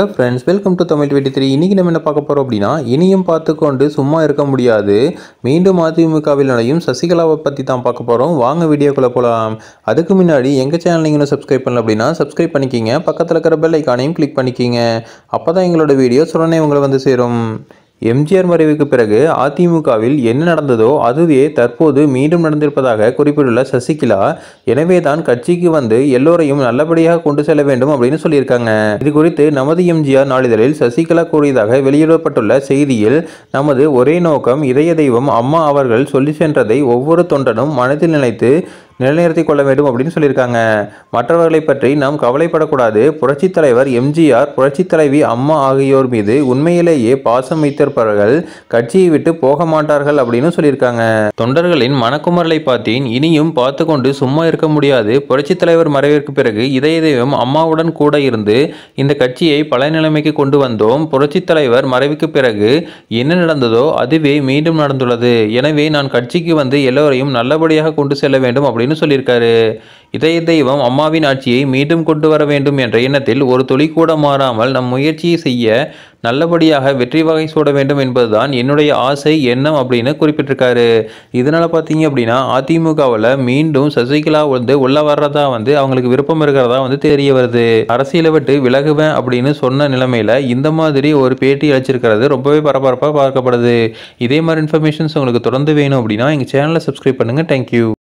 hello friends welcome to Tamil Vetti three இன்றைக்கி நம்ம என்ன பார்க்க போகிறோம் அப்படின்னா இனியும் பார்த்துக்கொண்டு சும்மா இருக்க முடியாது மீண்டும் அதிமுகவில் நடையும் சசிகலாவை பற்றி தான் பார்க்க போகிறோம் வாங்க வீடியோக்குள்ளே போகலாம் அதுக்கு முன்னாடி எங்கள் சேனல் நீங்கள் சப்ஸ்கிரைப் பண்ணல அப்படின்னா சப்ஸ்கிரைப் பண்ணிக்கிங்க பக்கத்தில் இருக்கிற பெல் ஐக்கானையும் கிளிக் பண்ணிக்கிங்க அப்போ தான் எங்களோட வீடியோ உடனே உங்களை வந்து சேரும் எம்ஜிஆர் மறைவுக்கு பிறகு அதிமுகவில் என்ன நடந்ததோ அதுவே தற்போது மீண்டும் நடந்திருப்பதாக குறிப்பிட்டுள்ள சசிகலா எனவே தான் கட்சிக்கு வந்து எல்லோரையும் நல்லபடியாக கொண்டு செல்ல வேண்டும் அப்படின்னு சொல்லியிருக்காங்க இது குறித்து நமது எம்ஜிஆர் நாளிதழில் சசிகலா கூறியதாக வெளியிடப்பட்டுள்ள செய்தியில் நமது ஒரே நோக்கம் இதய தெய்வம் அம்மா அவர்கள் சொல்லி சென்றதை ஒவ்வொரு தொண்டனும் மனதில் நினைத்து நிலைநிறுத்திக் கொள்ள வேண்டும் அப்படின்னு சொல்லியிருக்காங்க மற்றவர்களை பற்றி நாம் கவலைப்படக்கூடாது புரட்சித் தலைவர் எம்ஜிஆர் புரட்சித் தலைவி அம்மா ஆகியோர் மீது உண்மையிலேயே பாசம் வைத்திருப்பவர்கள் கட்சியை விட்டு போக மாட்டார்கள் அப்படின்னு சொல்லியிருக்காங்க தொண்டர்களின் மனக்குமரலை பார்த்தேன் இனியும் பார்த்து கொண்டு சும்மா இருக்க முடியாது புரட்சித் தலைவர் மறைவிற்கு பிறகு இதய தெய்வம் அம்மாவுடன் கூட இருந்து இந்த கட்சியை பல நிலைமைக்கு கொண்டு வந்தோம் புரட்சித் தலைவர் மறைவுக்கு பிறகு என்ன நடந்ததோ அதுவே மீண்டும் நடந்துள்ளது எனவே நான் கட்சிக்கு வந்து எல்லோரையும் நல்லபடியாக கொண்டு செல்ல வேண்டும் அப்படின்னு என்ன சொல்லியிருக்காரு இதய தெய்வம் அம்மாவின் ஆட்சியை மீண்டும் கொண்டு வர வேண்டும் என்ற எண்ணத்தில் ஒரு துளி கூட மாறாமல் நம் முயற்சியை செய்ய நல்லபடியாக வெற்றி வகை சூட வேண்டும் என்பதுதான் என்னுடைய ஆசை எண்ணம் அப்படின்னு குறிப்பிட்டிருக்காரு இதனால் பார்த்தீங்க அப்படின்னா அதிமுகவில் மீண்டும் சசிகலா வந்து உள்ள வர்றதா வந்து அவங்களுக்கு விருப்பம் இருக்கிறதா வந்து தெரிய வருது அரசியலை விட்டு விலகுவேன் அப்படின்னு சொன்ன நிலைமையில் இந்த மாதிரி ஒரு பேட்டி அழைச்சிருக்கிறது ரொம்பவே பரபரப்பாக பார்க்கப்படுது இதே மாதிரி இன்ஃபர்மேஷன்ஸ் உங்களுக்கு தொடர்ந்து வேணும் அப்படின்னா எங்கள் சேனலை சப்ஸ்கிரைப் பண்ணுங்கள் தேங்க்யூ